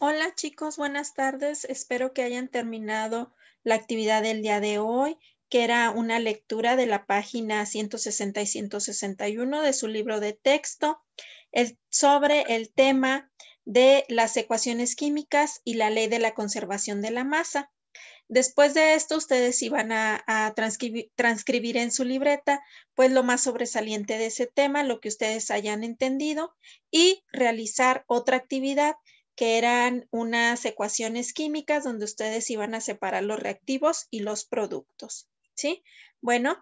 Hola chicos, buenas tardes. Espero que hayan terminado la actividad del día de hoy, que era una lectura de la página 160 y 161 de su libro de texto sobre el tema de las ecuaciones químicas y la ley de la conservación de la masa. Después de esto, ustedes iban a, transcribir, transcribir en su libreta, pues lo más sobresaliente de ese tema, lo que ustedes hayan entendido, y realizar otra actividad que eran unas ecuaciones químicas donde ustedes iban a separar los reactivos y los productos, ¿sí? Bueno,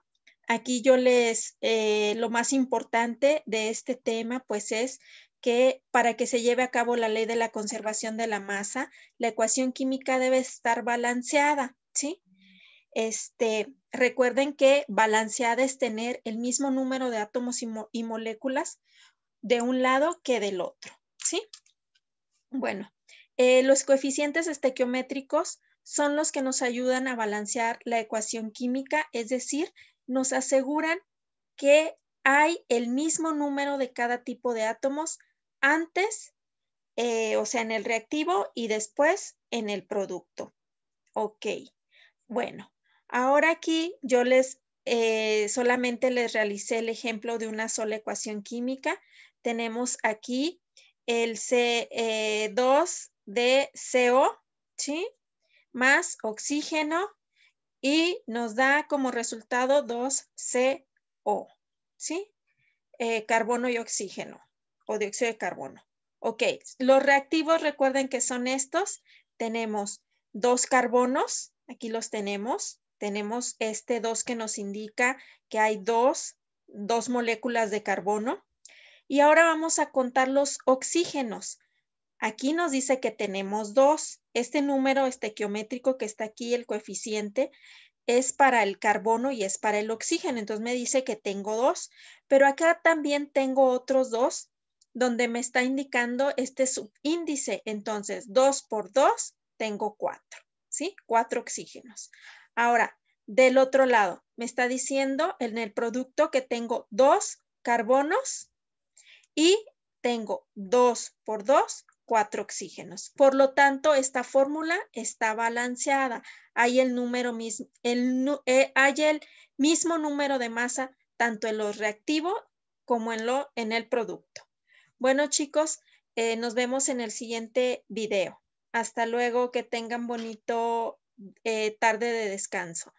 aquí yo les, eh, lo más importante de este tema pues es que para que se lleve a cabo la ley de la conservación de la masa, la ecuación química debe estar balanceada, ¿sí? Este, recuerden que balanceada es tener el mismo número de átomos y, y moléculas de un lado que del otro, ¿sí? Bueno, eh, los coeficientes estequiométricos son los que nos ayudan a balancear la ecuación química, es decir, nos aseguran que hay el mismo número de cada tipo de átomos antes, eh, o sea, en el reactivo y después en el producto. Ok, bueno, ahora aquí yo les eh, solamente les realicé el ejemplo de una sola ecuación química. Tenemos aquí el C2 eh, de CO, ¿sí? Más oxígeno y nos da como resultado 2CO, ¿sí? Eh, carbono y oxígeno o dióxido de carbono. Ok, los reactivos recuerden que son estos. Tenemos dos carbonos, aquí los tenemos. Tenemos este 2 que nos indica que hay dos, dos moléculas de carbono, y ahora vamos a contar los oxígenos. Aquí nos dice que tenemos dos. Este número estequiométrico que está aquí, el coeficiente, es para el carbono y es para el oxígeno. Entonces me dice que tengo dos, pero acá también tengo otros dos donde me está indicando este subíndice. Entonces, 2 por 2, tengo 4, ¿sí? cuatro oxígenos. Ahora, del otro lado, me está diciendo en el producto que tengo dos carbonos y tengo 2 por 2, 4 oxígenos. Por lo tanto, esta fórmula está balanceada. Hay el, número mismo, el, eh, hay el mismo número de masa tanto en lo reactivo como en, lo, en el producto. Bueno, chicos, eh, nos vemos en el siguiente video. Hasta luego, que tengan bonito eh, tarde de descanso.